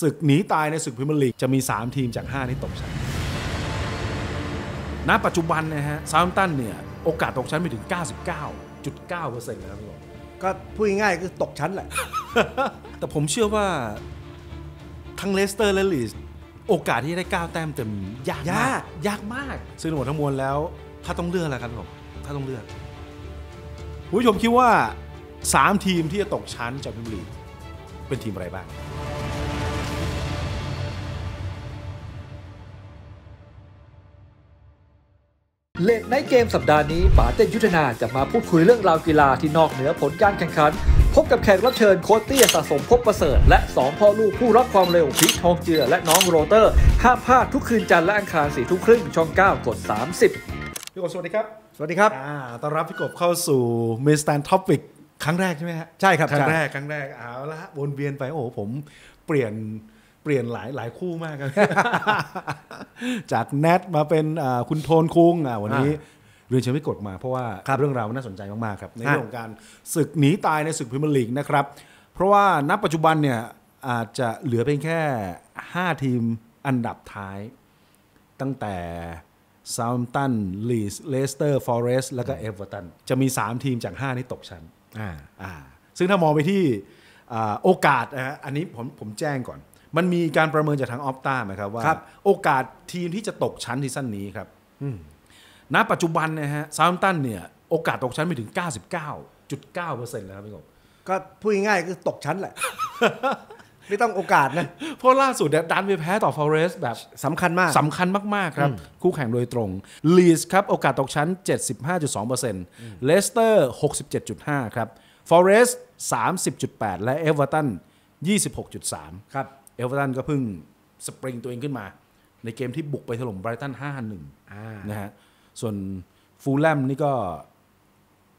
ศึกหนีตายในศึกพรีเมียร์ลีกจะมี 3 ทีมจาก5ที่ตกชั้น ณ ปัจจุบันนะฮะซาวน์ตันเนี่ย โอกาสตกชั้นไปถึง 99.9%นะครับก็พูดง่ายคือตกชั้นแหละ แต่ผมเชื่อว่าทั้งเลสเตอร์และลีสโอกาสที่จะได้ 9 แต้มเต็ม ยากยามาก ยากมากซึ่งหมดทั้งมวลแล้ว ถ้าต้องเลือกแล้วกันผมถ้าต้องเลือกผู้ชมคิดว่า3ทีมที่จะตกชั้นจากพรีเมียร์ลีกเป็นทีมอะไรบ้างเลดในเกมสัปดาห์นี้ป๋าเต้ยุทธนาจะมาพูดคุยเรื่องราวกีฬาที่นอกเหนือผลการแข่งขัน พบกับแขกรับเชิญโคตเตี้ย สะสมพบประเสริฐและ2พ่อลูกผู้รับความเร็วพีททองเจือ และน้องโรเตอร์ห้ามพลาดทุกคืนจันทร์และอังคารสี่ทุ่มครึ่งช่อง9 กด 30พี่กบสวัสดีครับ สวัสดีครับต้อนรับพี่กบเข้าสู่เมสแตนท็อปิกครั้งแรกใช่ไหมฮะใช่ครับครั้งแรกครั้งแรกเอาละวนเวียนไปโอ้ผมเปลี่ยนลี่ยนหลายหลายคู่มากครับ จากแนทมาเป็นคุณโทนคุงวันนี้ เรียนเชิญพี่กดมาเพราะว่าเรื่องราวน่าสนใจมาก ๆ ครับ ในเรื่องของการ ศึกหนีตายในศึกพรีเมียร์ลีก นะครับ เพราะว่าณปัจจุบันเนี่ยอาจจะเหลือเพียงแค่ 5 ทีมอันดับท้ายตั้งแต่ซาวมตันลีสเลสเตอร์ฟอเรสแล้วก็เอเวอร์ตันจะมี 3 ทีมจาก 5 นี้ตกชั้นซึ่งถ้ามองไปที่โอกาสนะฮะอันนี้ผมผมแจ้งก่อนมันมีการประเมินจากทางออฟตาไหมครับ ว่า โอกาสทีมที่จะตกชั้นที่สั้นนี้ครับณปัจจุบันนะฮะซาวน์ตันเนี่ย โอกาสตกชั้นไปถึง 99.9%แล้วครับพี่กบก็พูดง่ายๆคือตกชั้นแหละ ไม่ต้องโอกาสนะเพราะล่าสุดดันไปแพ้ต่อฟอเรสแบบสำคัญมากสำคัญมากๆครับ คู่แข่งโดยตรงลีสครับ โอกาสตกชั้น 75.2%เลสเตอร์ 67.5ครับฟอเรส30.8 และเอเวอร์ตัน26.3 ครับอเวอร์ตัน ก็เพิ่งสปริงตัวเองขึ้นมาในเกมที่บุกไปถล่มไบรตัน 5-1นะฮะ ส่วนฟูลแลมนี่ก็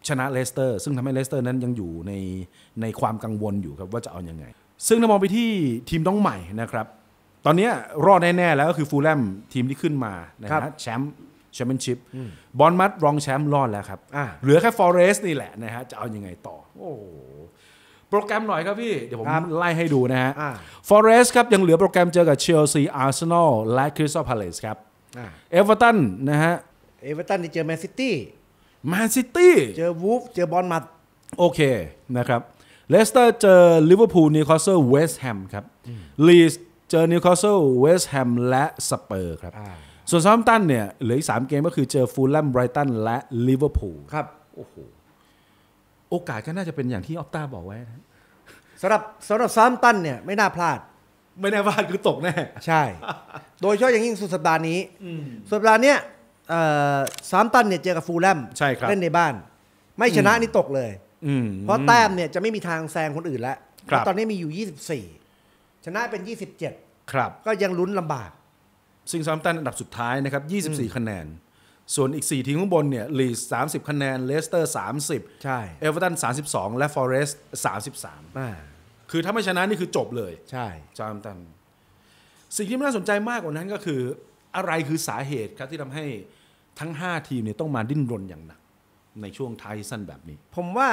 ชนะเลสเตอร์ ซึ่งทำให้เลสเตอร์นั้นยังอยู่ในในความกังวลอยู่ครับว่าจะเอาอยัางไง ซึ่งถ้ามองไปที่ทีมต้องใหม่นะครับ ตอนนี้รอดแน่ ๆ แล้วก็คือฟูลแลมทีมที่ขึ้นมานะฮะแชมป์แชมเปี้ยนชิพบอลมัดรองแชมป์รอดแล้วครับเหลือแค่ฟอเรสต์นี่แหละนะฮะจะเอาอยัางไงต่อ โอ้โปรแกรมหน่อยครับพี่ เดี๋ยวผมไล่ให้ดูนะฮะฟอเรสต์ครับ ยังเหลือโปรแกรมเจอกับเชลซีอาร์เซนอลและคริสตัลพาเลซครับเอเวอร์ตันนะฮะเอเวอร์ตันนี่เจอแมนซิตี้แมนซิตี้เจอวูฟเจอบอลมัดโอเค นะครับเลสเตอร์เจอลิเวอร์พูลนิวคาสเซิลเวสต์แฮมครับลีสเจอนิวคาสเซิลเวสต์แฮมและสเปอร์ครับ ส่วนซัมตันเนี่ยเหลืออีกสามเกมก็คือเจอฟูลแลมไบรตันและลิเวอร์พูลครับโอ้โหโอกาสก็น่าจะเป็นอย่างที่ออฟต้าบอกไว้นะสำหรับสำหรับซ้ำตันเนี่ยไม่น่าพลาด ไม่แน่พลาดคือตกแน่ ใช่ โดยเฉพาะอย่างยิ่งสุดสัปดาห์นี้ สุดสัปดาห์เนี้ยอซ้ำตันเนี่ยเจอกับฟูลแลมใช่ครับเล่นในบ้าน ไม่ชนะนี่ตกเลย อืเพราะแต้มเนี่ยจะไม่มีทางแซงคนอื่นแล้วครับเพราะตอนนี้มีอยู่ 24 ชนะเป็น 27 ครับ ก็ยังลุ้นลำบาก ซึ่งซ้ำตันอันดับสุดท้ายนะครับ 24 คะแนนส่วนอีก 4 ทีมข้างบนเนี่ยลีสสามสิบคะแนน เลสเตอร์สามสิบใช่เอเวอร์ตันสามสิบสองและฟอเรสต์สามสิบสามคือถ้าไม่ชนะนี่คือจบเลย ใช่จามตัน สิ่งที่น่าสนใจมากกว่านั้นก็คืออะไรคือสาเหตุครับที่ทำให้ทั้ง 5 ทีมเนี่ยต้องมาดิ้นรนอย่างหนัก ในช่วงท้ายสั้นแบบนี้ ผมว่า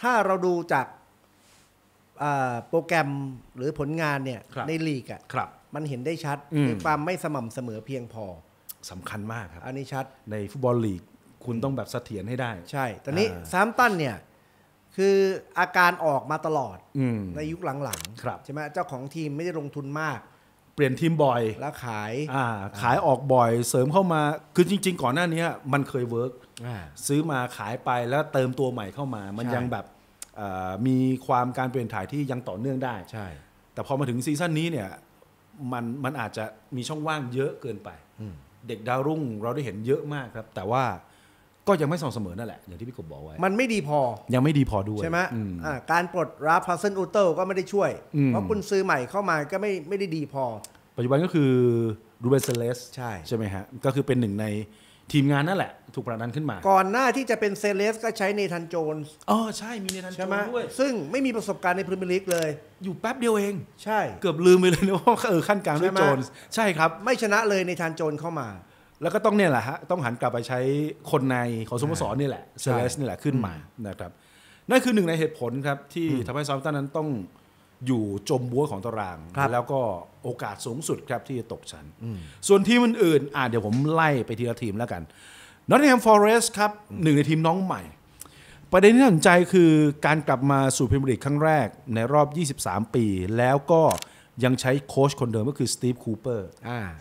ถ้าเราดูจากโปรแกรมหรือผลงานเนี่ย ในลีกอะ่ะมันเห็นได้ชัดคือความไม่สม่ำเสมอเพียงพอสำคัญมากครับอันนี้ชัดในฟุตบอลลีกคุณต้องแบบเสถียรให้ได้ ใช่ตอนนี้ซามตันเนี่ย คืออาการออกมาตลอดในยุคหลังๆ ใช่ไหมเจ้าของทีมไม่ได้ลงทุนมาก เปลี่ยนทีมบ่อย แล้วขายอ่าขายออกบ่อยเสริมเข้ามา คือจริงๆก่อนหน้านี้มันเคยเวิร์กซื้อมาขายไปแล้วเติมตัวใหม่เข้ามา มันยังแบบมีความการเปลี่ยนถ่ายที่ยังต่อเนื่องได้ใช่ แต่พอมาถึงซีซั่นนี้เนี่ยมันมันอาจจะมีช่องว่างเยอะเกินไปเด็กดาวรุ่งเราได้เห็นเยอะมากครับ แต่ว่าก็ยังไม่ส่องเสมอนั่นแหละ อย่างที่พี่กบบอกไว้ มันไม่ดีพอยังไม่ดีพอด้วย ใช่ไหมการปลดรับพาร์เซนอูเตอร์ก็ไม่ได้ช่วย เพราะคุณซื้อใหม่เข้ามาก็ไม่ไม่ได้ดีพอ ปัจจุบันก็คือรูเบนเซเลสใช่ ใช่ไหมฮะ ก็คือเป็นหนึ่งในทีมงานนั่นแหละ ถูกประดันขึ้นมา ก่อนหน้าที่จะเป็นเซเลสก็ใช้เนทันโจนส์อ๋อใช่มีเนทันโจนส์ด้วย ซึ่งไม่มีประสบการณ์ในพรีเมียร์ลีกเลย อยู่แป๊บเดียวเอง ใช่เกือบลืมไปเลยนะว่า เออ ขั้นกลางด้วยโจนส์ใช่ครับ ไม่ชนะเลยเนทันโจนเข้ามา แล้วก็ต้องเนี่ยแหละฮะ ต้องหันกลับไปใช้คนในของสโมสรนี่แหละเซเลสนี่แหละขึ้นมานะครับนั่นคือหนึ่งในเหตุผลครับที่ทำให้ซาวตันนั้นต้องอยู่จมบัวของตารางแล้วก็โอกาสสูงสุดครับที่จะตกชั้นส่วนทีมอื่นๆอ่าเดี๋ยวผมไล่ไปทีละทีมแล้วกันนอตติงแฮมฟอเรสต์ครับหนึ่งในทีมน้องใหม่ ประเด็นที่น่าสนใจคือการกลับมาสู่พรีเมียร์ลีกครั้งแรกในรอบ 23 ปีแล้วก็ยังใช้โค้ชคนเดิมก็คือสตีฟคูเปอร์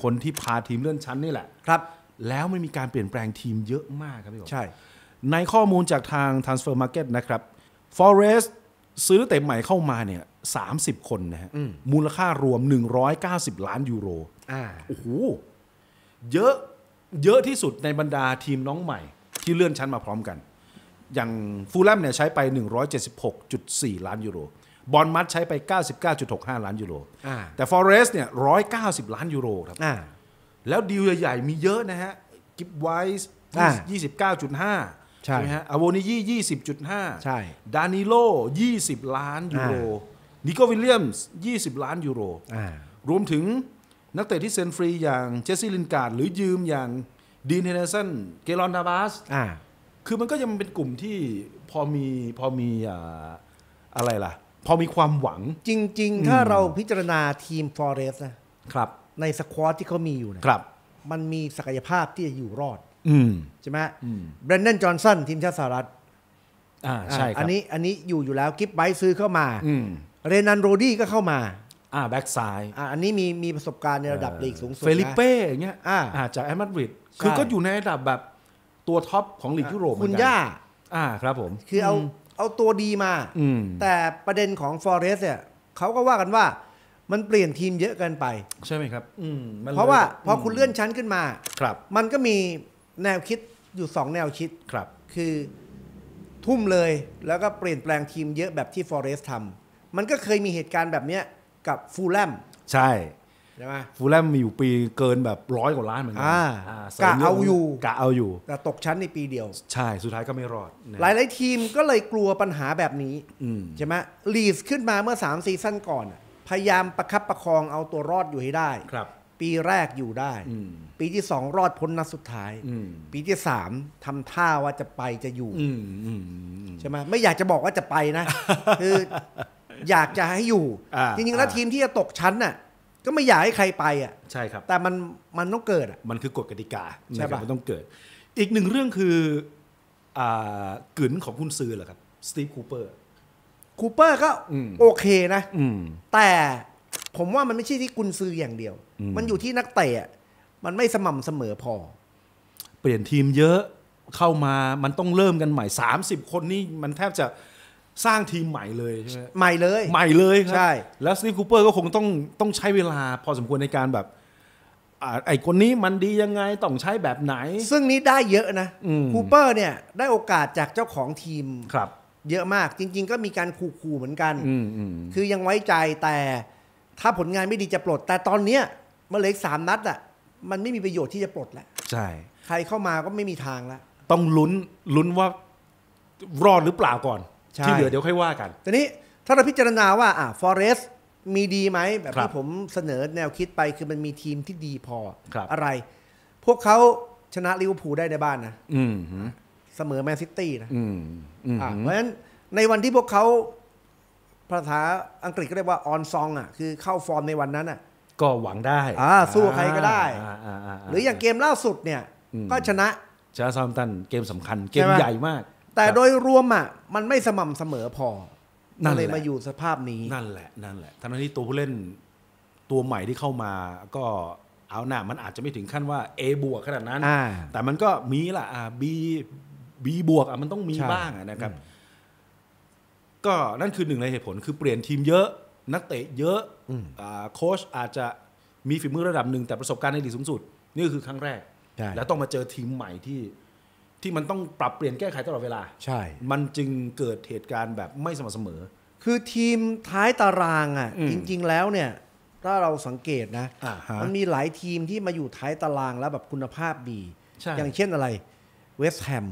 คนที่พาทีมเลื่อนชั้นนี่แหละครับ แล้วไม่มีการเปลี่ยนแปลงทีมเยอะมากครับพี่ผมใช่ ในข้อมูลจากทาง Transfer Market นะครับ Forest ซื้อเตะใหม่เข้ามาเนี่ย30 คนนะฮะมูลค่ารวม 190 ล้านยูโรโอ้โหเยอะเยอะที่สุดในบรรดาทีมน้องใหม่ ที่เลื่อนชั้นมาพร้อมกัน อย่างฟูลแลมเนี่ยใช้ไป 176.4 ล้านยูโรบอลมัดใช้ไป 99.65 ล้านยูโรแต่ฟอเรสเนี่ย 190 ล้านยูโรครับแล้วดีลใหญ่ ๆ มีเยอะนะฮะกิฟไวส์29.5าจ่ดห่ฮะอโวนิยี่20.5 ใช่ดานิโล 20 ล้านยูโรนิโกวิลเลียมส์20 ล้านยูโร รวมถึงนักเตะที่เซ็นฟรีอย่างเจสซี่ลินการ์ดหรือยืมอย่างดีนเฮนเดอร์สัน เกลอนดาบาสคือมันก็ยังเป็นกลุ่มที่พอมีพอมีอะไรล่ะ พอมีความหวัง จริง ๆ ถ้าเราพิจารณาทีมฟอเรสนะ ครับ ในสควอตที่เขามีอยู่นะครับ มันมีศักยภาพที่จะอยู่รอดใช่ไหมแบรนดอนจอห์นสันทีมชาติสหรัฐอ่าใช่ครับอันนี้อันนี้อยู่อยู่แล้วกิฟไบซื้อเข้ามาเรนันโรดี้ก็เข้ามา อ่า แบ็กซ้ายอ่าอันนี้มีมีประสบการณ์ในระดับลีกสูงสุดเฟลิเป้เงี้ยอ่าจากแอตมาดริดคือก็อยู่ในระดับแบบตัวท็อปของลีกยุโรปคุณย่า อ่าครับผมคือเอาเอาตัวดีมาแต่ประเด็นของฟอเรสเนี่ยเขาก็ว่ากันว่ามันเปลี่ยนทีมเยอะเกินไป ใช่ไหมครับเพราะว่าพอคุณเลื่อนชั้นขึ้นมาครับ มันก็มีแนวคิดอยู่สองแนวคิดครับ คือ ทุ่มเลยแล้วก็เปลี่ยนแปลงทีมเยอะแบบที่ฟอเรสทำมันก็เคยมีเหตุการณ์แบบเนี้ย กับฟูลแลมใช่ ใช่ไหมฟูลแลมมีอยู่ปีเกินแบบร้อยกว่าล้านเหมือนกันกะเอาอยู่กะเอาอยู่ แต่ตกชั้นในปีเดียว ใช่สุดท้ายก็ไม่รอด หลาย ๆ ทีมก็เลยกลัวปัญหาแบบนี้ อืใช่ไหมลีสขึ้นมาเมื่อ 3 ซีซั่นก่อนพยายามประคับประคองเอาตัวรอดอยู่ให้ได้ครับ ปีแรกอยู่ได้ปีที่สองรอดพ้นนัดสุดท้ายปีที่สามทำท่าว่าจะไปจะอยู่ใช่ไหมไม่อยากจะบอกว่าจะไปนะคืออยากจะให้อยู่จริงๆแล้วทีมที่จะตกชั้นน่ะ ก็ไม่อยากให้ใครไปอ่ะใช่ครับ แต่มันมันต้องเกิดอ่ะมันคือกฎกติกาใช่ป่ะมันต้องเกิด อีกหนึ่งเรื่องคืออ่ากึืนของคุณซื้อเหรอครับสตีฟคูเปอร์คูเปอร์ ก็โอเคนะแต่ผมว่ามันไม่ใช่ที่กุนซืออย่างเดียว มันอยู่ที่นักเตะมันไม่สม่ำเสมอพอ เปลี่ยนทีมเยอะเข้ามามันต้องเริ่มกันใหม่ 30 คนนี่มันแทบจะสร้างทีมใหม่เลยใช่ไหมใหม่เลย ใหม่เลยครับใช่ แล้วสตีฟคูเปอร์ก็คงต้องต้องใช้เวลาพอสมควรในการแบบอไอ้คนนี้มันดียังไงต้องใช้แบบไหน ซึ่งนี้ได้เยอะนะคูเปอร์เนี่ยได้โอกาสจากเจ้าของทีมครับ เยอะมากจริงๆ ก็มีการขู่ๆเหมือนกัน อืคือยังไว้ใจแต่ถ้าผลงานไม่ดีจะปลดแต่ตอนเนี้ยมาเล็กสามนัดอ่ะมันไม่มีประโยชน์ที่จะปลดแล้วใช่ ใครเข้ามาก็ไม่มีทางแล้วต้องลุ้นลุ้นว่ารอดหรือเปล่าก่อนที่เหลือเดี๋ยวค่อยว่ากันทีนี้ถ้าเราพิจารณาว่าอ่าฟอเรสมีดีไหม แบบที่ผมเสนอแนวคิดไปคือมันมีทีมที่ดีพอ อะไร พวกเขาชนะลิเวอร์พูลได้ในบ้านนะเสมอแมนซิตี้นะเพราะฉะนั้นในวันที่พวกเขาภาษาอังกฤษก็เรียกว่าออนซองอ่ะ คือเข้าฟอร์มในวันนั้นอ่ะ ก็หวังได้ อ่าสู้ใครก็ได้ หรืออย่างเกมล่าสุดเนี่ยก็ชนะชนะซามตันเกมสำคัญเกมใหญ่มากแต่โดยรวมอ่ะมันไม่สม่ำเสมอพอ นั่นเลยมาอยู่สภาพนี้นั่นแหละ นั่นแหละทั้งที่ตัวผู้เล่นตัวใหม่ที่เข้ามาก็เอาหน้ามันอาจจะไม่ถึงขั้นว่า A บวกขนาดนั้น แต่มันก็มีล่ะอ่า B B บวกอ่ะมันต้องมีบ้างนะครับ ก็นั่นคือหนึ่งในเหตุผลคือเปลี่ยนทีมเยอะ นักเตะเยอะโค้ชอาจจะมีฝีมือระดับหนึ่งแต่ประสบการณ์ในลีกสูงสุดนี่คือครั้งแรก แล้วต้องมาเจอทีมใหม่ที่ที่มันต้องปรับเปลี่ยนแก้ไขตลอดเวลา ใช่ มันจึงเกิดเหตุการณ์แบบไม่สม่ำเสมอ คือทีมท้ายตารางอ่ะ จริงๆแล้วเนี่ย ถ้าเราสังเกตนะ มันมีหลายทีมที่มาอยู่ท้ายตารางแล้วแบบคุณภาพดีอย่างเช่นอะไร เวสต์แฮม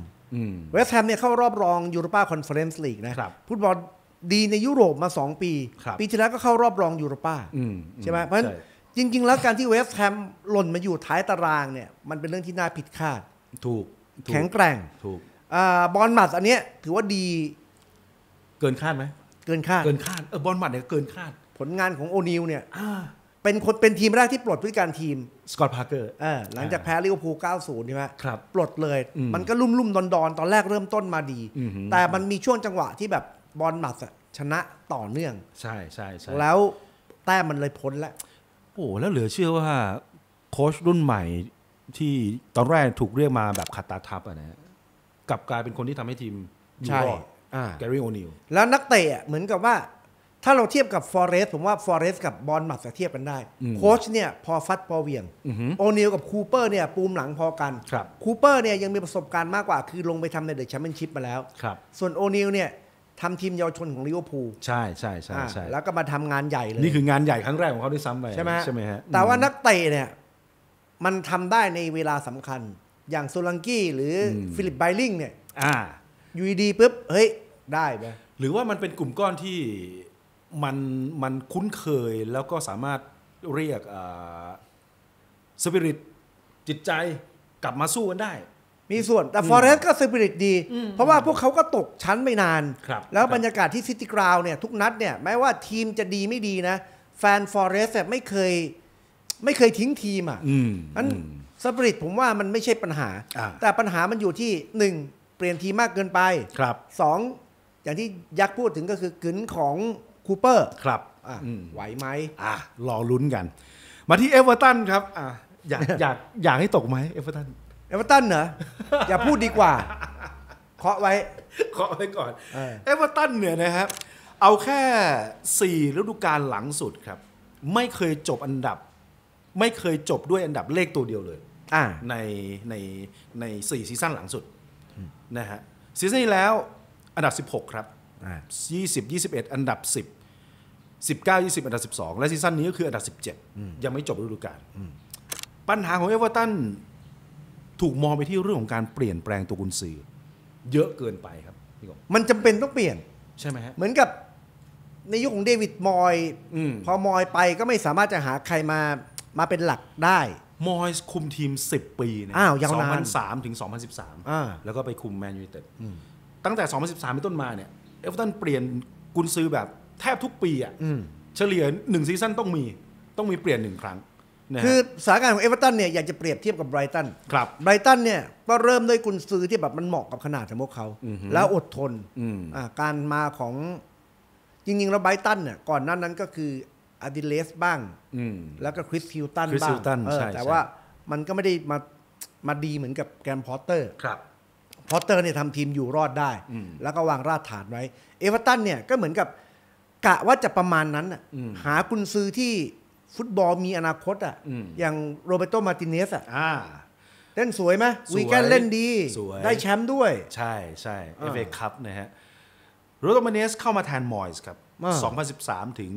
เวสต์แฮมเนี่ยเข้ารอบรองยูโรปาคอนเฟอเรนซ์ลีกนะพูดบอลดีในยุโรปมา 2 ปี ปีที่แล้วก็เข้ารอบรองยูโรปาใช่ไหมเพราะฉะนั้นจริง ๆ แล้วการที่เวสต์แฮมหล่นมาอยู่ท้ายตารางเนี่ยมันเป็นเรื่องที่น่าผิดคาดถูกแข็งแกร่ง ถูกบอลมัดอันนี้ถือว่าดี เกินคาดไหมเกินคาด เกินคาด เออบอลมัดเนี่ยเกินคาด ผลงานของโอนิวเนี่ย เป็นคนเป็นทีมแรกที่ปลดผู้การทีม สกอตพาร์เกอร์หลังจากแพ้ลิเวอร์พูล 90ใช่ไหมครับ ปลดเลย มันก็ลุ่มลุ่มดอนดอนตอนแรกเริ่มต้นมาดี แต่มันมีช่วงจังหวะที่แบบบอลมัดชนะต่อเนื่อง ใช่ใช่ใช่แล้วแต้มมันเลยพ้นแล้วโอ้แล้วเหลือเชื่อว่าโค้ชรุ่นใหม่ที่ตอนแรกถูกเรียกมาแบบขัดตาทับอะนะกลับกลายเป็นคนที่ทำให้ทีมยใช่อดแกรี่โอนิลแล้วนักเตะเหมือนกับว่า ถ้าเราเทียบกับฟอร์เรสผมว่าฟอร์เรสกับบอลหมัดจะเทียบกันได้โค้ชเนี่ยพอฟัดพอเวียงโอเโอนิลกับคูเปอร์เนี่ยปูมหลังพอกันครับคูเปอร์เนี่ยยังมีประสบการณ์มากกว่าคือลงไปทำในเดอะแชมเปี้ยนชิพมาแล้วครับส่วนโอนิลเนี่ยทำทีมเยาวชนของลิเวอร์พูลใช่ใช่ใช่ใช่แล้วก็มาทำงานใหญ่เลยนี่คืองานใหญ่ครั้งแรกของเขาด้วยซ้ำไปใช่ไหมใช่ไหมฮะแต่ว่านักเตะเนี่ยมันทำได้ในเวลาสำคัญ อย่างโซลังกี้หรือฟิลิปไบลิงเนี่ย อ่าอยู่ดีปุ๊บ เฮ้ย ได้ไหมหรือว่ามันเป็นกลุ่มก้อนที่มันมันคุ้นเคยแล้วก็สามารถเรียกสปิริตจิตใจกลับมาสู้กันได้ มีส่วนแต่ฟอร์เรสต์ก็สปิริตดี เพราะว่าพวกเขาก็ตกชั้นไม่นาน แล้วบรรยากาศที่ซิตี้กราวเนี่ยทุกนัดเนี่ยแม้ว่าทีมจะดีไม่ดีนะแฟนฟอร์เรสต์ไม่เคยไม่เคยทิ้งทีมอ่ะนั้นสปริตผมว่ามันไม่ใช่ปัญหา แต่ปัญหามันอยู่ที่หนึ่งเปลี่ยนทีมมากเกินไปครับสองอย่างที่ยักษ์พูดถึงก็คือกึนของคูเปอร์ ครับไหวไหมอ่ะรอลุ้นกัน มาที่เอเวอร์ตันครับอ่ะอยากอยากอยากให้ตกไหมเอเวอร์ตัน เอเวอร์ตันเหรอ อย่าพูดดีกว่า เคาะไว้ เคาะไว้ก่อน เอเวอร์ตันเนี่ยนะครับ เอาแค่4ฤดูกาลหลังสุดครับ ไม่เคยจบอันดับไม่เคยจบด้วยอันดับเลขตัวเดียวเลยอ่าในในในสี่ซีซั่นหลังสุดนะฮะซีซั่นที่แล้ว อันดับ 16 ครับ20 21 อันดับ 10 19 20 อันดับ 12 และซีซั่นนี้ก็คืออันดับ 17 ยังไม่จบฤดูกาลปัญหาของเอเวอร์ตันถูกมองไปที่เรื่องของการเปลี่ยนแปลงตัวกุนซือเยอะเกินไปครับพี่กมันจำเป็นต้องเปลี่ยนใช่ไหมฮะเหมือนกับในยุคของเดวิดมอย พอมอยไปก็ไม่สามารถจะหาใครมามาเป็นหลักได้ มอยส์คุมทีม 10 ปีนะอ้าวยาวนาน2003 ถึง 2013อ่าแล้วก็ไปคุมแมนยูไนเต็ดตั้งแต่ 2013เป็นต้นมาเนี่ย เอฟเวอร์ตันเปลี่ยนกุนซือแบบแทบทุกปี อ่ะเฉลี่ยหนึ่งซีซั่นต้องมี ต้องมีเปลี่ยนหนึ่งครั้ง คือสถานการณ์ของเอเวอร์ตันเนี่ยอยากจะเปรียบเทียบกับไบรตันครับไบรตันเนี่ยก็เริ่มด้วยกุนซือที่แบบมันเหมาะกับขนาดของพวกเขา แล้วอดทนอ่าการมาของ จริงๆแล้วไบรตันเนี่ยก่อนหนั้นนั้นก็คืออดิเลสบ้างแล้วก็คริสฮิลตันบ้างแต่ว่ามันก็ไม่ได้มามาดีเหมือนกับแกรมพอตเตอร์ ครับ พอตเตอร์เนี่ยทำทีมอยู่รอดได้ แล้วก็วางรากฐานไว้เอเวอร์ตันเนี่ยก็เหมือนกับกะว่าจะประมาณนั้นหากุณซื้อที่ฟุตบอลมีอนาคตอ่ะอย่างโรเบโตมาติเนสอ่ะเล่นสวยไหมวีแกนเล่นดี ได้แชมป์ด้วย ใช่ใช่เอฟเอคัพนะฮะโรเบโตมาเนสเข้ามาแทนมอยส์ครับ 2013 ถึง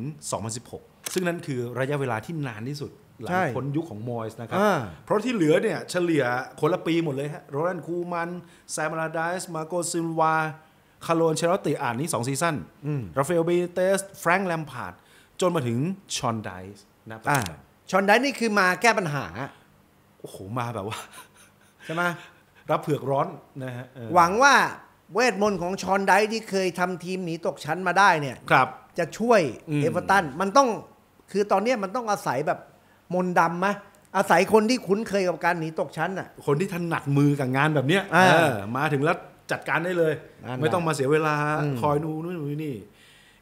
2016ซึ่งนั่นคือระยะเวลาที่นานที่สุด หลังพ้นยุคของมอยส์นะครับ เพราะที่เหลือเนี่ย เฉลี่ยคนละปีหมดเลยฮะโรนันคูมันแซมราดาสมาโกซิลวาคาร์โลนเชลติอ่านนี้สองซีซั่นราฟาเอลเบเตสแฟรงค์แลมพาร์ดจนมาถึงชอนไดส์นะชอนไดส์นี่คือมาแก้ปัญหา โอ้โห มาแบบว่า ใช่ไหมรับเผือกร้อนนะฮะหวังว่าเวทมนต์ของชอนไดที่เคยทำทีมหนีตกชั้นมาได้เนี่ยจะช่วยเอเวอร์ตันมันต้องคือตอนนี้มันต้องอาศัยแบบมนดำมะ อาศัยคนที่คุ้นเคยกับการหนีตกชั้นอ่ะ คนที่ถนัดมือกับงานแบบเนี้ยมาถึงแล้วจัดการได้เลย ไม่ต้องมาเสียเวลาคอยนูนู่นนี่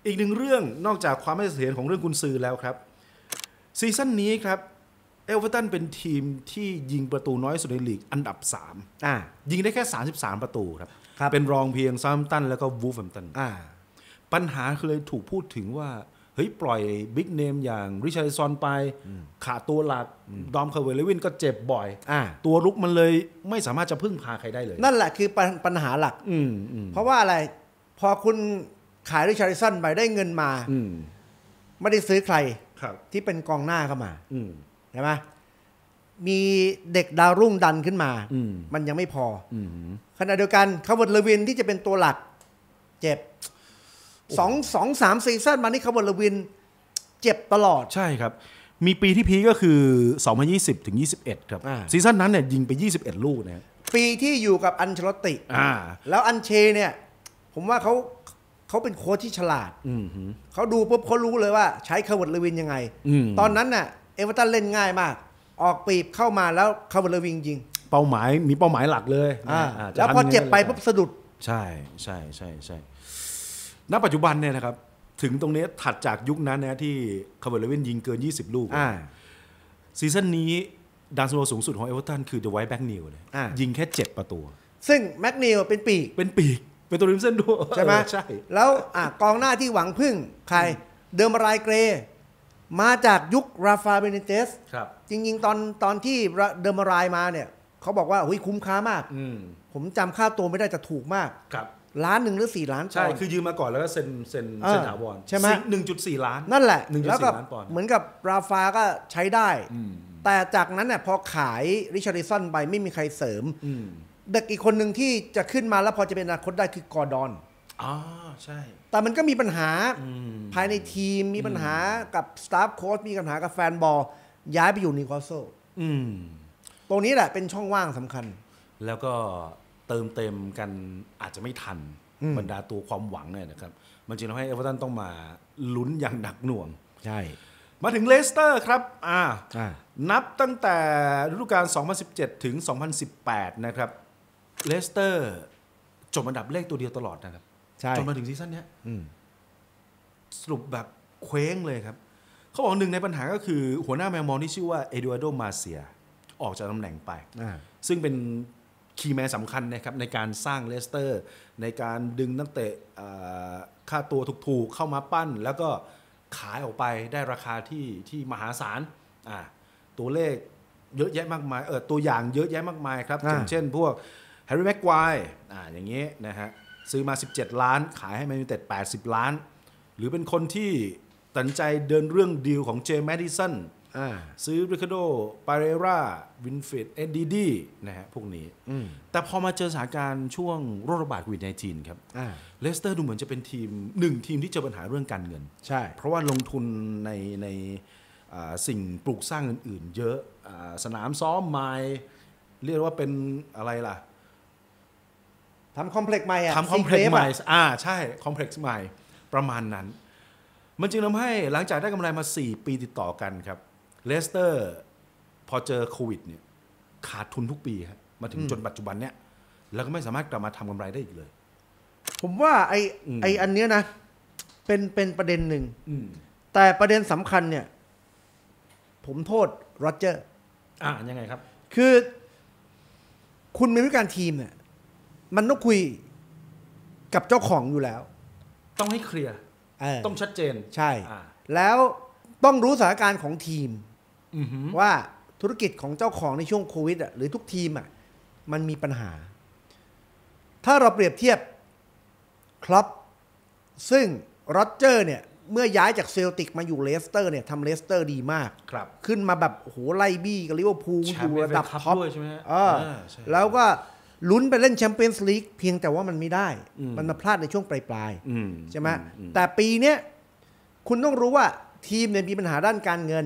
อีกหนึ่งเรื่องนอกจากความไม่เสถียรของเรื่องกุญซือแล้วครับ ซีซั่นนี้ครับ เอเวอร์ตันเป็นทีมที่ยิงประตูน้อยสุดในลีกอันดับ3ามายิงได้แค่33ประตูครับรบเป็นรองเพียงซัมตันแล้วก็วูฟแฮมตันปัญหาคือเลยถูกพูดถึงว่าฮ้ยปล่อยบิ๊กเนมอย่างริชาร์ดซอนไป ขาตัวหลักดอมเคอร์เวลวินก็เจ็บบ่อยอตัวลุกมันเลยไม่สามารถจะพึ่งพาใครได้เลย นั่นแหละคือปัญหาหลักเพราะว่าอะไร พอคุณขายริชาร์ดซอนไปได้เงินมาไม่ได้ซื้อใคร ครที่เป็นกองหน้าเข้ามาใช่ไหมมีเด็กดาวรุ่งดันขึ้นมา มันยังไม่พอขณะเดียวกันคาว์เลวินที่จะเป็นตัวหลักเจ็บสองสองสามซีซั่นมานี่คาร์บอนลวินเจ็บตลอด ใช่ครับ มีปีที่พีก็คือ2020 ถึง 21 ครับซีซั่นนั้นเนี่ยยิงไป 21 ลูกนะ ปีที่อยู่กับอันเชลติ แล้วอันเชเนี่ย ผมว่าเขาเขาเป็นโค้ชที่ฉลาดเขาดูปุ๊บเขารู้เลยว่า ใช้คาร์บอนลวินยังไง ตอนนั้นน่ะเอเวอร์ตันเล่นง่ายมาก ออกปีบเข้ามาแล้วคาร์บอนลวินยิง เป้าหมายมีเป้าหมายหลักเลยแล้วพอเจ็บไปปุ๊บสะดุด ใช่ใช่ใช่ใช่ณปัจจุบันเนี่ยนะครับ ถึงตรงนี้ถัดจากยุคนั้นนะที่คาร์เวลเวนยิงเกิน 20 ลูกซีซั่นนี้ดาวันโวสูงสุดของเอเวอร์ตัน คือเดอะไวท์แบ็กนิวเลยยิงแค่ 7 ประตูซึ่งแม็กนิวเป็นปีกเป็นปีกเป็นตัวริมเส้นด้วยใช่ไหมใช่ แล้วอกองหน้าที่หวังพึ่ง ใคร เดิมรายเกร มาจากยุคราฟาเบเนเตสครับ จริงๆตอนตอนที่เดิมรายมาเนี่ย เขาบอกว่าเุ้ยคุ้มค่ามากผมจำค่าตัวไม่ได้จะถูกมากครับล้านหนึ่งหรือสี่ล้านใช่ คือยืมมาก่อนแล้วก็เซ็นเซ็นเซ็นถาวรใช่ไหมหนึ่งจุดสี่ล้าน นั่นแหละหนึ่งจุดสี่ล้านปอนด์เหมือนกับราฟา ก็ใช้ได้ แต่จากนั้นเนี่ยพอขายริชาร์ิสันไปไม่มีใครเสริมเด็กอีกคนหนึ่งที่จะขึ้นมาแล้วพอจะเป็นอนาคตได้คือกอร์ดอนอ๋อใช่ แต่มันก็มีปัญหาภายในทีมมีปัญหากับสตาฟโค้ชมีปัญหากับแฟนบอลย้ายไปอยู่นิวคาสเซิลตรงนี้แหละเป็นช่องว่างสำคัญ แล้วก็เติมเต็มกันอาจจะไม่ทันบรรดาตัวความหวังเนี่ยนะครับ มันจึงทำให้เอเวอร์ตันต้องมาลุ้นอย่างหนักหน่วง ใช่ มาถึงเลสเตอร์ครับ อ่า นับตั้งแต่ฤดูกาล2017 ถึง 2018 นะครับ เลสเตอร์จบอันดับเลขตัวเดียวตลอดนะครับจนมาถึงซีซั่นนี้สรุปแบบเคว้งเลยครับ เขาบอกหนึ่งในปัญหาก็คือหัวหน้าแมวมองที่ชื่อว่าเอดวาร์โดมาเซีย ออกจากตำแหน่งไป ซึ่งเป็นคีย์แมนสำคัญนะครับในการสร้างเลสเตอร์ในการดึงนักเตะค่าตัวถูกๆเข้ามาปั้น แล้วก็ขายออกไปได้ราคาที่ที่มหาศาล อ่า ตัวเลข เยอะแยะมากมาย เออ ตัวอย่างเยอะแยะมากมายครับอย่างเช่นพวกแฮร์รี่แม็กควายอ่าอย่างเงี้ยนะฮะซื้อมา 17 ล้าน ขายให้แมนยูเต็ด80 ล้าน หรือเป็นคนที่ตัดใจเดินเรื่องดีลของเจมส์แมดิสันซื้อริคาโดปาเรราวินเฟดเอ็ดดีดีนะฮะ พวกนี้ แต่พอมาเจอสถานการณ์ช่วงโรคระบาดโควิด -19 ครับเลสเตอร์ดูเหมือนจะเป็นทีมหนึ่งทีมที่เจอปัญหาเรื่องการเงินใช่ เพราะว่าลงทุนในในสิ่งปลูกสร้างอื่นๆเยอะ สนามซ้อมไม้เรียกว่าเป็นอะไรล่ะ ทำคอมเพล็กซ์ใหม่อะทำคอมเพล็กซ์ใหม่อ่าใช่ คอมเพล็กซ์ใหม่ ประมาณนั้น มันจึงทำให้หลังจากได้กำไรมา 4 ปีติดต่อกันครับเลสเตอร์ พอเจอโควิด เนี่ย ขาดทุนทุกปีฮะมาถึงจนปัจจุบันเนี่ย แล้วก็ไม่สามารถกลับมาทำกำไรได้อีกเลย ผมว่าไอไออันเนี้ยนะ เป็นเป็นประเด็นหนึ่งแต่ประเด็นสำคัญเนี่ย ผมโทษโรเจอร์อ่ายังไงครับ คือ คุณมีวิการทีมเนี่ยมันต้องคุยกับเจ้าของอยู่แล้ว ต้องให้เคลียร์ต้องชัดเจน ใช่ แล้วต้องรู้สถานการณ์ของทีมว่าธุรกิจของเจ้าของในช่วงโควิดอ่ะหรือทุกทีมอ่ะมันมีปัญหา ถ้าเราเปรียบเทียบครับ ซึ่งโรเจอร์เนี่ย เมื่อย้ายจากเซลติกมาอยู่เลสเตอร์เนี่ยทำเลสเตอร์ดีมาก ครับ ขึ้นมาแบบโหไล่บี้กับลิเวอร์พูลอยู่ระดับท็อปใช่ไหมเออแล้วก็ลุ้นไปเล่นแชมเปี้ยนส์ลีกเพียงแต่ว่ามันไม่ได้ มันมาพลาดในช่วงปลายๆใช่ไหมแต่ปีเนี้ยคุณต้องรู้ว่า ทีมเนี่ยมีปัญหาด้านการเงิน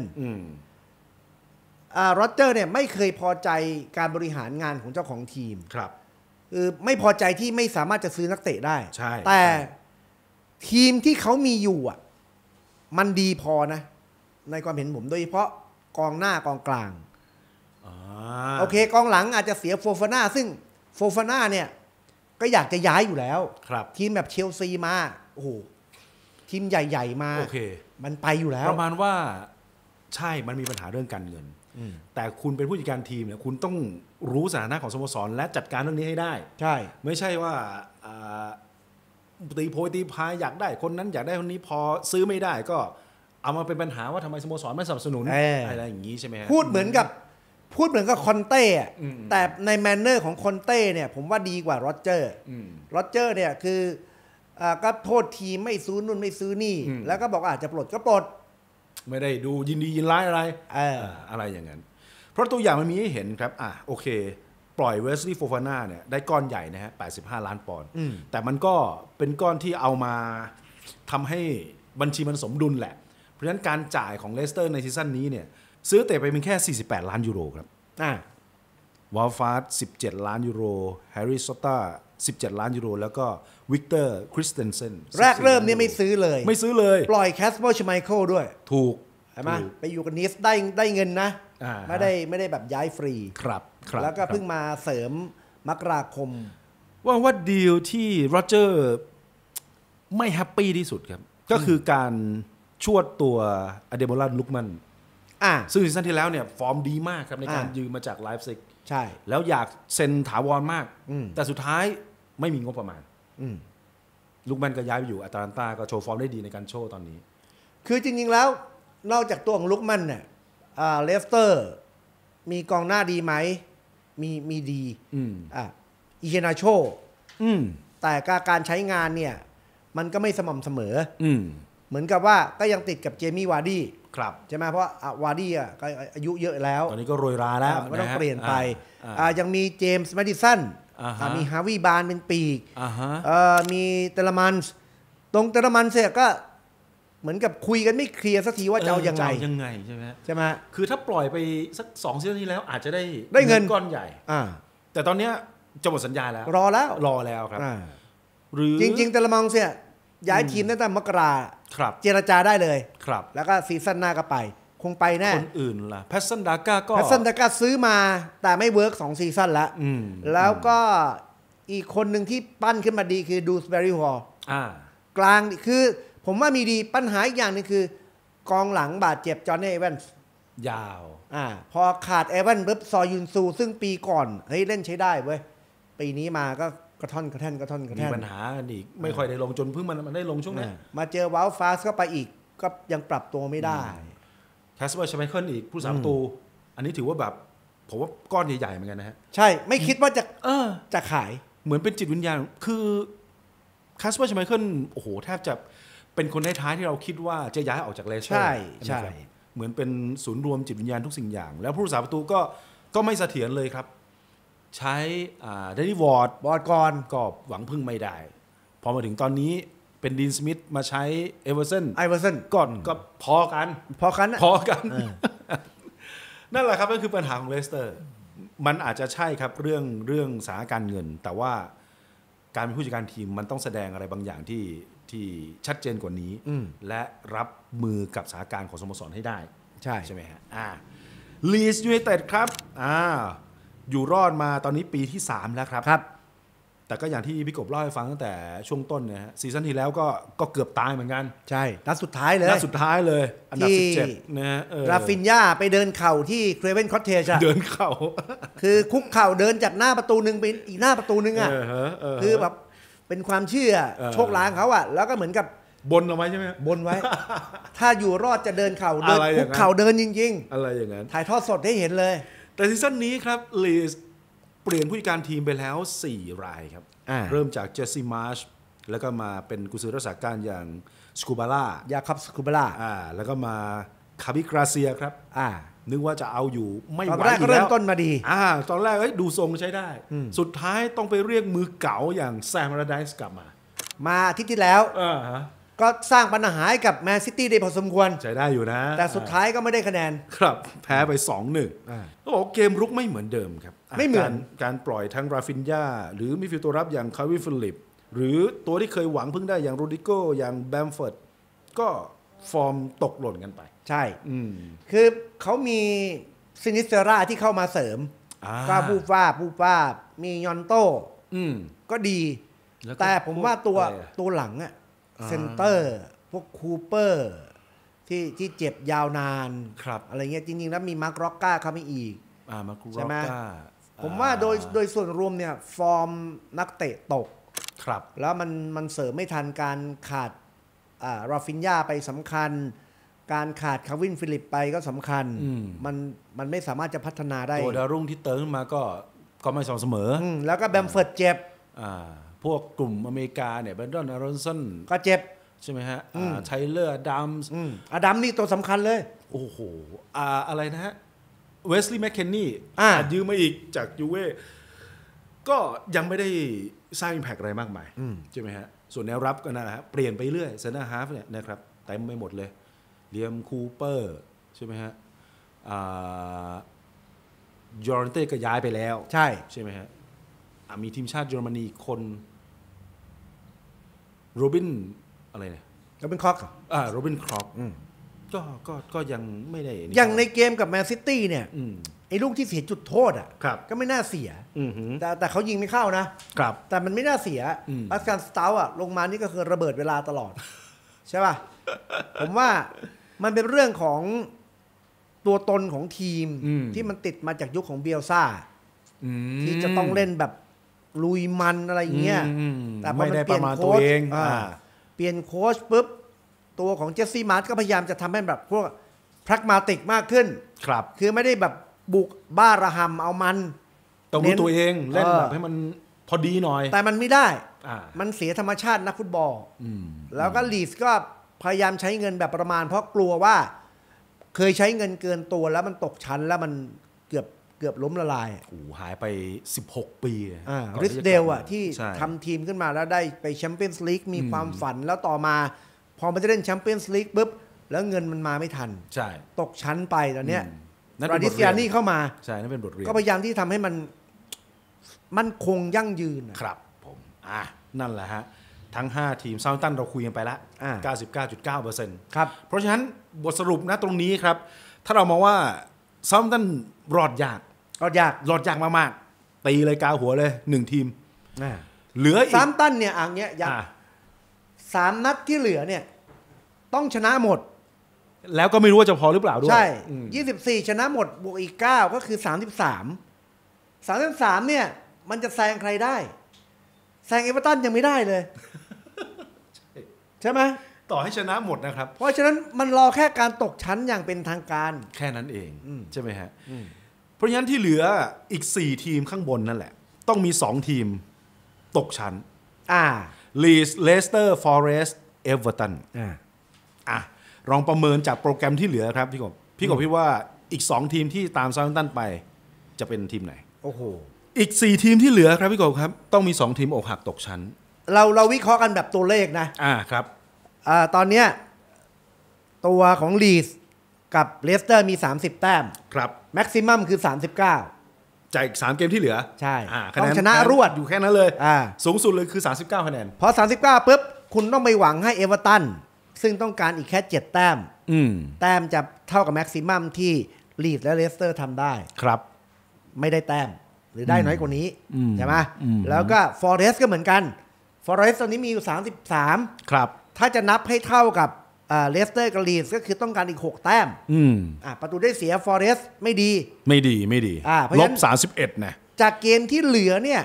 โรเจอร์เนี่ยไม่เคยพอใจการบริหารงานของเจ้าของทีมครับคือไม่พอใจที่ไม่สามารถจะซื้อนักเตะได้ ใช่ แต่ทีมที่เขามีอยู่อ่ะ มันดีพอนะในความเห็นผมโดยเฉพาะกองหน้ากองกลางโอเค กองหลังอาจจะเสียโฟฟาน่าซึ่งโฟฟาน่าเนี่ย ก็อยากจะย้ายอยู่แล้วครับทีมแบบเชลซีมาโอ้โหทีมใหญ่ๆมาโอเค มันไปอยู่แล้ว ประมาณว่า ใช่มันมีปัญหาเรื่องการเงินแต่คุณเป็นผู้จัดการทีมเนี่ยคุณต้องรู้สถานะของสโมสร และจัดการเรื่องนี้ให้ได้ ใช่ ไม่ใช่ว่าตีโพยตีพายอยากได้คนนั้นอยากได้คนนี้ พอซื้อไม่ได้ก็เอามาเป็นปัญหาว่าทำไมสโมสรไม่สนับสนุน อะไรอย่างนี้ใช่ไหมพูดเหมือนกับ พูดเหมือนกับคอนเต้แต่ในแมนเนอร์ของคอนเต้เนี่ยผมว่าดีกว่าโรเจอร์โรเจอร์เนี่ยคือก็โทษทีไม่ซื้อนู่นไม่ซื้อนี่ แล้วก็บอกอาจจะปลดก็ปลดไม่ได้ดูยินดียินร้ายอะไรอออะไรอย่างนั้น เพราะตัวอย่างมันมีให้เห็นครับ อ่ะโอเค ปล่อยเวสลีย์โฟฟาน่าเนี่ยได้ก้อนใหญ่ นะฮะ85 ล้านปอนด์ แต่มันก็เป็นก้อนที่เอามาทำให้บัญชีมันสมดุลแหละ เพราะฉะนั้นการจ่ายของเลสเตอร์ในซีซั่นนี้เนี่ย ซื้อเตะไปเป็นแค่ 48 ล้านยูโรครับอ่าวอลฟาร์ด17 ล้านยูโรแฮร์รี่ซตตา17 ล้านยูโร แล้วก็วิกเตอร์คริสเตนเซนแรกเริ่มนี่ไม่ซื้อเลยไม่ซื้อเลยปล่อยแคสเปอร์ชไมเคิลด้วย ถูกใช่ไหมไปอยู่กับนิสได้ได้เงินนะไม่ได้ไม่ได้แบบย้ายฟรีครับครับแล้วก็เพิ่งมาเสริมมกราคม ว่าว่าดีลที่โรเจอร์ไม่แฮปปี้ที่สุดครับ ก็คือการชวดตัวอเดโมลาลุกมันซึ่งซีซั่นที่แล้วเนี่ยฟอร์มดีมากครับในการยืมมาจากไลฟ์ซิกใช่ แล้วอยากเซ็นถาวรมาก แต่สุดท้ายไม่มีงบประมาณลูกแมนก็ย้ายไปอยู่อัตแลนตาก็โชว์ฟอร์มได้ดีในการโชว์ตอนนี้ คือจริงๆแล้วนอกจากตัวของลูกแมนเนี่ยเลสเตอร์มีกองหน้าดีไหมมีมีดีอ่าอิเชนาโชแต่การใช้งานเนี่ยมันก็ไม่สม่ำเสมอเหมือนกับว่าก็ยังติดกับเจมี่วาร์ดี้ครับใช่ไหมเพราะวาดี้อ่ะก็อายุเยอะแล้ว ตอนนี้ก็โรยราแล้วก็ต้องเปลี่ยนไปยังมีเจมส์แมดิสันมีฮาวิบานเป็นปีกมีเตลมันส์ตรงเตลมันเสียก็เหมือนกับคุยกันไม่เคลียร์สักที ว่าจะเอายังไงยังไงใช่ไหมใช่ไหมคือถ้าปล่อยไปสักสองซีซั่นที่แล้ว อาจจะได้ ได้เงินก้อนใหญ่แต่ตอนเนี้ยจะหมดสัญญาแล้ว รอแล้วรอแล้วครับหรือจริงๆเตลมังเสียย้ายทีมตั้งแต่มกราครับเจรจาได้เลย ครับ แล้วก็ซีซั่นหน้าก็ไป คงไปแน่คนอื่นล่ะ แพสซันดาก้าก็ แพสซันดาก้าซื้อมา แต่ไม่เวิร์กสองซีซั่นละแล้วก็อีกคนหนึ่งที่ปั้นขึ้นมาดีคือดูสเปอรี่ฮอลกลางคือ ผมว่ามีดีปัญหาอีกอย่างนึงคือ กองหลังบาดเจ็บจอห์น่เอเวนส์ยาว อ่า พอขาดเอเวนปุ๊บซอยุนซูซึ่งปีก่อนเฮ้ยเล่นใช้ได้เว้ยปีนี้มาก็ระท่อนกระแท่นกระท่อนกระแท่นปัญหาอีก ไม่ค่อยได้ลงจนเพิ่งมันมันได้ลงช่วงนี้มาเจอวาลฟาสก็ไปอีกก็ยังปรับตัวไม่ได้แคสเปอร์ชไมเคยนอีกผู้สามประตู อันนี้ถือว่าแบบผมว่าก้อนใหญ่ๆเหมือนกันนะฮะ ใช่ไม่คิดว่าจะเออจะขายเหมือนเป็นจิตวิญญาณ คือแคสเปอร์ชไมเคยนโอ้โหแทบจะเป็นคนท้ายๆที่เราคิดว่าจะย้ายออกจากเลสเตอร์ใช่ใช่เหมือนเป็นศูนย์รวมจิตวิญญาณทุกสิ่งอย่าง แล้วผู้สากาประตูก็ก็ไม่เสถียรเลยครับใช้เดี่วอร์ดบอดกรอน ก็หวังพึ่งไม่ได้ พอมาถึงตอนนี้เป็นดีนสมิธมาใช้เอเวอร์สันไอเวอร์สันก่อน ก็พอกัน พอกันพอกันนั่นแหละครับนั่นคือปัญหาของเลสเตอร์ มันอาจจะใช่ครับเรื่องเรื่องสถานการเงิน แต่ว่าการเป็นผู้จัดการทีมมันต้องแสดงอะไรบางอย่างที่ที่ชัดเจนกว่านี้และรับมือกับสถานการณ์ของสโมสรให้ได้ ใช่ใช่ไหมฮะอ่าลีสยูไนเต็ดครับ อ่าอยู่รอดมาตอนนี้ปีที่ 3 แล้วครับครับ แต่ก็อย่างที่พี่กบเล่าให้ฟังตั้งแต่ช่วงต้นนะฮะซีซั่นที่แล้วก็ก็เกือบตายเหมือนกัน ใช่ นัดสุดท้ายเลย นัดสุดท้ายเลย อันดับบเจ17นะฮะราฟินยาไปเดินเข่าที่เครเวนคอตเทจเดินเข่า คือคุกเข่าเดินจากหน้าประตูหนึ่งไปอีกหน้าประตูหนึ่งอ่ะคือแบบเป็นความเชื่อโชคล้างเขาอ่ะ แล้วก็เหมือนกับบนเอาไว้ใช่ไหมบนไว้ ถ้าอยู่รอดจะเดินเข่าเดินคุกเข่าเดินจริงอะไรอย่างนั้นถ่ายทอดสดให้เห็นเลยแต่ซีซั่นนี้ครับลีสเปลี่ยนผู้จัดการทีมไปแล้ว 4 รายครับเริ่มจากเจสซี่มาร์ชแล้วก็มาเป็นกุศลรักษาการอย่างสกูบาร่ายาคับสกูบาร่าอ่า แล้วก็มาคาบิกราเซียครับ อ่า นึกว่าจะเอาอยู่ ไม่ไหวแล้ว ตอนแรกเริ่มต้นมาดี อ่า ตอนแรกดูทรงใช้ได้ สุดท้ายต้องไปเรียกมือเก๋าอย่างแซมราไดส์กลับมา มาอาทิตย์ที่แล้วก็สร้างปัญหาให้กับแมนซิตี้ได้พอสมควรใช้ได้อยู่นะ แต่สุดท้ายก็ไม่ได้คะแนนครับ แพ้ไป2อหนึ่งก็บอกเกมรุกไม่เหมือนเดิมครับ ไม่เหมือนการปล่อยทั้งราฟินญาหรือมิฟิลตัวรับอย่างคาวิฟิลิปหรือตัวที่เคยหวังพึ่งได้อย่างโรดิโกอย่างแบมเฟิร์ดก็ฟอร์มตกหล่นกันไป ใช่คือเขามีซินิสเตราที่เข้ามาเสริมก็บูฟ่าบูฟ่ามียอนโต้ก็ดีแต่ผมว่าตัวตัวหลังอะเซนเตอร์พวกคูเปอร์ที่ที่เจ็บยาวนานครับ อะไรเงี้ยจริงๆ แล้วมีมาร์กร็อกก้าเข้ามาอีกอ่ามาร์กร็อกก้าผมว่าโดยโดยส่วนรวมเนี่ยฟอร์มนักเตะตกครับ แล้วมันมันเสริมไม่ทันการขาดอ่าราฟินยาไปสำคัญ การขาดคาวินฟิลิปไปก็สำคัญมันมันไม่สามารถจะพัฒนาได้ตัวดารุ่งที่เติมมาก็ก็ไม่สมเสมอ แล้วก็แบมเฟิร์ดเจ็บพวกกลุ่มอเมริกาเนี่ยเบนดอน อารอนสันก็เจ็บ ใช่ไหมฮะไทเลอร์ดัมส์อดัมนี่ตัวสำคัญเลย โอ้โห อ่า อะไรนะฮะ เวสลีย์แมคเคนนี่ยืมมาอีกจากยูเว่ก็ยังไม่ได้สร้างอิมแพกอะไรมากมายใช่ไหมฮะ ส่วนแนวรับก็นั่นแหละฮะ เปลี่ยนไปเรื่อยเซนต์ฮาฟเนี่ยนะครับเต็มไปหมดเลยเลียมคูเปอร์ใช่ไหมฮะยอร์นเต้ก็ย้ายไปแล้ว ใช่ ใช่ไหมฮะมีทีมชาติเยอรมนีคนโรบินอะไรเนี่ยโรบินคล็อกอ่าโรบินคล็อกก็ก็ก็ยังไม่ได้อย่างในเกมกับแมนซิตี้เนี่ยไอ้ลูกที่เสียจุดโทษอ่ะ ก็ไม่น่าเสียแต่แต่เขายิงไม่เข้านะครับ แต่มันไม่น่าเสียอสการสตาล์อ่ะ ลงมานี่ก็คือระเบิดเวลาตลอด ใช่ป่ะผมว่ามันเป็นเรื่องของตัวตนของทีม ที่มันติดมาจากยุคของเบียลซ่าที่จะต้องเล่นแบบลุยมันอะไรเงี้ยแต่พอมันเปลี่ยนโค้ชเปลี่ยนโค้ชปุ๊บตัวของเจสซี่มาร์ก็พยายามจะทำให้แบบพวกพรักมาติกมากขึ้น ครับ คือไม่ได้แบบบุกบ้าระหำเอามันต้องรู้ตัวเองเล่นแบบให้มันพอดีหน่อยแต่มันไม่ได้มันเสียธรรมชาตินักฟุตบอลแล้วก็ลีสก็พยายามใช้เงินแบบประมาณเพราะกลัวว่า เคยใช้เงินเกินตัวแล้วมันตกชั้นแล้วมันเกือบกือบล้มละลายโอ้หหายไป 16 ปีอ่าริสเดลอ่ะที่ทำทีมขึ้นมาแล้วได้ไปแชมเปี้ยนส์ลีก มีความฝันแล้วต่อมาพอมาจะเล่นแชมเปี้ยนส์ลีกปุ๊บแล้วเงินมันมาไม่ทัน ใช่ ตกชั้นไปตอนเนี้ยราดิียนนี่เข้ามา ใช่ นั่นเป็นบทเรียน ก็พยายามที่ทำให้มันมั่นคงยั่งยืน ครับผม อ่ะนั่นแหละฮะ ทั้ง 5 ทีมซาวตันเราคุยกันไปแล้ว99.9%ครับ เพราะฉะนั้นบทสรุปนะตรงนี้ครับ ถ้าเรามาว่าซาวตันรอดยากรอดยากรอดยากมาก ๆ ตีเลยกาวหัวเลยหนึ่งทีมเหลืออีกสามตั้นเนี่ยอ่างเงี้ยยัสามนัดที่เหลือเนี่ย ต้องชนะหมด แล้วก็ไม่รู้ว่าจะพอหรือเปล่าด้วย ใช่ยี่สิบสี่ชนะหมด บวกอีกเก้าก็คือสามสิบสามสามสิบสามเนี่ย มันจะแซงใครได้แซงเอเวอร์ตันยังไม่ได้เลย ใช่ไหม ต่อให้ชนะหมดนะครับ เพราะฉะนั้นมันรอแค่การตกชั้นอย่างเป็นทางการแค่นั้นเองใช่ไหมฮะเพราะฉะนั้นที่เหลืออีก4ทีมข้างบนนั่นแหละ ต้องมี2ทีมตกชั้นอ่าลีสเลสเตอร์ ฟอเรสต์ เอเวอร์ตันอ่าอ่ะลองประเมินจากโปรแกรมที่เหลือครับ พี่กบพี่กบพี่ว่าอีก 2 ทีมที่ตามซาวน์ตันไป จะเป็นทีมไหนโอ้โหอีก4ทีมที่เหลือครับพี่กบครับต้องมี 2 ทีมอกหักตกชั้น เราเราวิเคราะห์กันแบบตัวเลขนะอ่าครับอ่าตอนเนี้ยตัวของลีสกับเลสเตอร์มี 30 แต้ม ครับแม็กซิมัมคือ 39จากสามเกมที่เหลือ ใช่ต้อนนชนะรวดอยู่แค่นั้นเลยสูงสุดเลยคือ 39คะแนนพอ 39ปุ๊บคุณต้องไปหวังให้เอเวอร์ตันซึ่งต้องการอีกแค่ 7 แต้มแต้มจะเท่ากับแม็กซิมัมที่ลีดและเลสเตอร์ทำได้ครับ ไม่ได้แต้ม หรือได้น้อยกว่านี้ ใช่ไหมแล้วก็ฟอเรสก็เหมือนกันฟอเรสตอนนี้มีอยู่33ครับ ถ้าจะนับให้เท่ากับเลสเตอร์กับลีสก็คือต้องการอีก 6 แต้มอ่าประตูได้เสียฟอเรสไม่ดี ไม่ดีไม่ดีอ่าลบสามสิบเอ็ดนะ จากเกมที่เหลือเนี่ย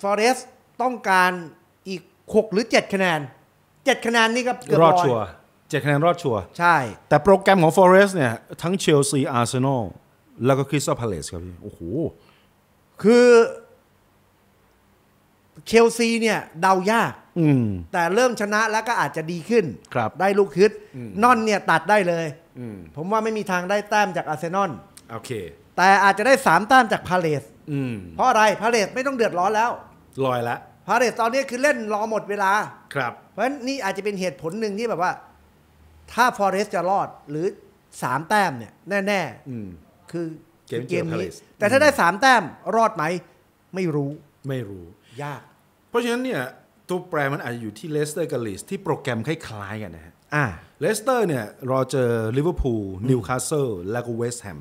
ฟอเรสต้องการอีก 6 หรือ7คะแนน7คะแนนนี่ก็เกือบรอดชัวร์เจ็ดคะแนนรอดชัวร์ ใช่ แต่โปรแกรมของฟอเรสเนี่ยทั้งเชลซีอาร์เซนอลแล้วก็คริสตัลพาเลสครับพี่ โอ้โห คือเชลซี เนี่ย เดายากแต่เริ่มชนะแล้วก็อาจจะดีขึ้นครับได้ลูกฮึดนอนเนี่ยตัดได้เลยผมว่าไม่มีทางได้แต้มจากอาร์เซนอลโอเค แต่อาจจะได้สามแต้มจากพาเลสเพราะอะไรพาเลสไม่ต้องเดือดร้อนแล้วลอยละพาเลสตอนนี้คือเล่นรอหมดเวลา ครับ เพราะฉะนั้นนี่อาจจะเป็นเหตุผลหนึ่งที่แบบว่าถ้าฟอเรสจะรอดหรือสามแต้มเนี่ย แน่ๆคือเกมนี้ แต่ถ้าได้สามแต้มรอดไหมไม่รู้ไม่รู้ยาก เพราะฉะนั้นเนี่ยตัวแปรมันอาจจะอยู่ที่เลสเตอร์กับลีสที่โปรแกรม คล้าย ๆ กันนะฮะอ่าเลสเตอร์เนี่ยรอเจอลิเวอร์พูลนิวคาสเซิลและก็เวสต์แฮม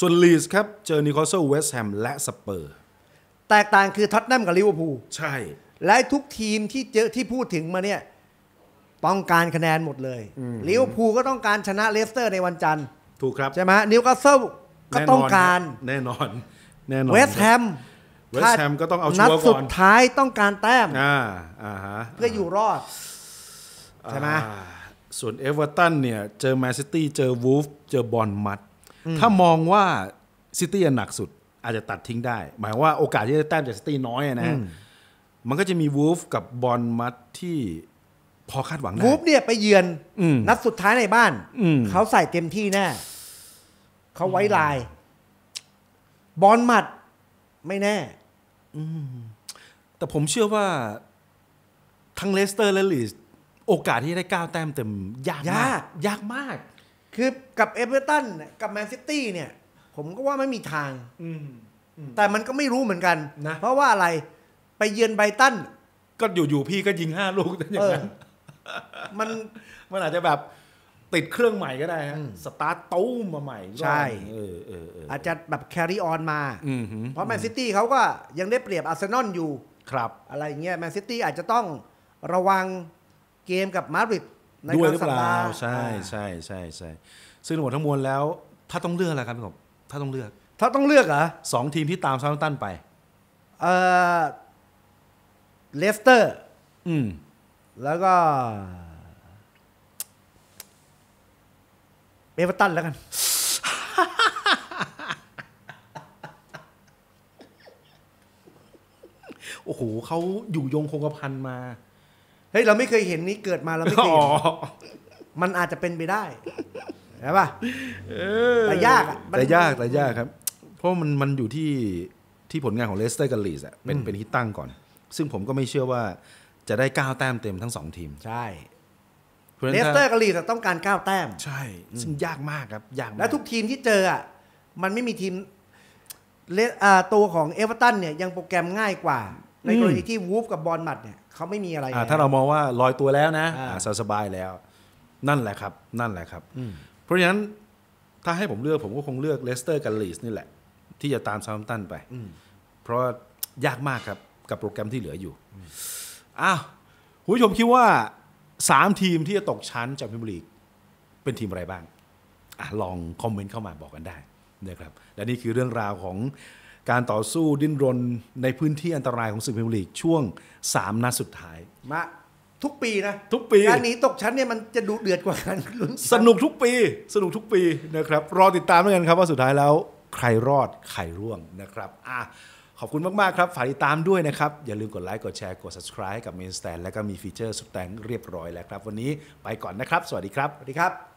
ส่วนลีสครับเจอนิวคาสเซิลเวสต์แฮมและสเปอร์ แตกต่างคือท็อตแนมกับลิเวอร์พูลใช่ และทุกทีมที่เจอที่พูดถึงมาเนี่ย ต้องการคะแนนหมดเลยลิเวอร์พูลก็ต้องการชนะเลสเตอร์ในวันจันทร์ถูกครับใช่ไหมนิวคาสเซิลก็ต้องการแน่นอน แน่นอนเวสต์แฮมเวสต์แฮมก็ต้องเอาชัวร์ก่อน นัดสุดท้ายต้องการแต้มอ่าอ่าเพื่ออยู่รอดใช่ไหมส่วนเอเวอร์ตันเนี่ย เจอแมนซิตี้เจอวูฟเจอบอลมัด ถ้ามองว่าซิตี้หนักสุด อาจจะตัดทิ้งได้ หมายว่าโอกาสที่จะแต้มจากซิตี้น้อยนะ มันก็จะมีวูฟกับบอลมัดที่พอคาดหวังได้วูฟเนี่ยไปเยือนนัดสุดท้ายในบ้านเขาใส่เต็มที่แน่เขาไว้ลาย บอลมัดไม่แน่แต่ผมเชื่อว่าทั้งเลสเตอร์และลีสโอกาสที่จะได้ก้าวแต้มเต็มยากมาก ยากมาก คือกับเอเวอร์ตันกับแมนซิตี้เนี่ย ผมก็ว่าไม่มีทางแต่มันก็ไม่รู้เหมือนกันนะเพราะว่าอะไรไปเยือนไบตัน ก็อยู่ ๆ พี่ก็ยิงห้าลูกแต่อย่างนั้น มันมันอาจจะแบบติดเครื่องใหม่ก็ได้ฮะสตาร์ตตู้มมาใหม่ ใช่เอออออาจจะแบบแครีออน มาเพราะแมนซิตี้เขาก็ยังได้เปรียบอาร์เซนอลอยู่ ครับ อะไรเงี้ยแมนซิตี้อาจจะต้องระวังเกมกับมาดริดในวันรือเปา่า ใช่ใช่ใช่ใช่ซึ่งหมดทั้งมวลแล้ว ถ้าต้องเลือกอะไรครับพี่กบถ้าต้องเลือก ถ้าต้องเลือกอหรสองทีมที่ตามซาวตันไป เออเลสเตอร์ อืม แล้วก็อเวอร์ตันแล้วกัน โอ้โหเขาอยู่ยงคงกระพันมา เฮ้ยเราไม่เคยเห็นนี้เกิดมา เราไม่เคยเห็นมันอาจจะเป็นไปได้ใช่ป่ะแต่ยากอ่ะแต่ยากแต่ยากครับ เพราะมันมันอยู่ที่ที่ผลงานของเลสเตอร์กับลีสอ่ะ เป็นเป็นฮิตตั้งก่อน ซึ่งผมก็ไม่เชื่อว่าจะได้9แต้มเต็มทั้ง2ทีม ใช่เลสเตอร์กับลีดต้องการ9แต้ม ใช่ ซึ่งยากมากครับยากและทุกทีมที่เจออ่ะ มันไม่มีทีมเลอตัวของเอเวอร์ตันเนี่ย ยังโปรแกรมง่ายกว่า ในกรณีที่วูฟกับบอลมัดเนี่ยเขาไม่มีอะไรถ้าเรามองว่าลอยตัวแล้วนะสบายแล้วนั่นแหละครับ นั่นแหละครับเพราะฉะนั้นถ้าให้ผมเลือกผมก็คงเลือกเลสเตอร์กับลีสนี่แหละ ที่จะตามซาวดตันไปเพราะยากมากครับกับโปรแกรมที่เหลืออยู่อ้าวผู้ชมคิดว่าสามทีมที่จะตกชั้นจากพิมพ์ลีกเป็นทีมอะไรบ้างอลองคอมเมนต์เข้ามาบอกกันได้นะครับและนี่คือเรื่องราวของการต่อสู้ดิ้นรนในพื้นที่อันตรายของสึกพิมลีกช่วง 3นัดสุดท้าย มาทุกปีนะทุกปีการหนีตกชั้นเนี่ยมันจะดูเดือดกว่ากันสนุกทุกปี สนุกทุกปีนะครับรอติดตามด้วยกันครับว่าสุดท้ายแล้วใครรอดใครร่วงนะครับอ่ะขอบคุณมาก ๆ ครับ ฝากติดตามด้วยนะครับ อย่าลืมกดไลค์ กดแชร์ กด subscribe กับ Main Stand และก็มีฟีเจอร์สุดแต่งเรียบร้อยแล้วครับ วันนี้ไปก่อนนะครับ สวัสดีครับ สวัสดีครับ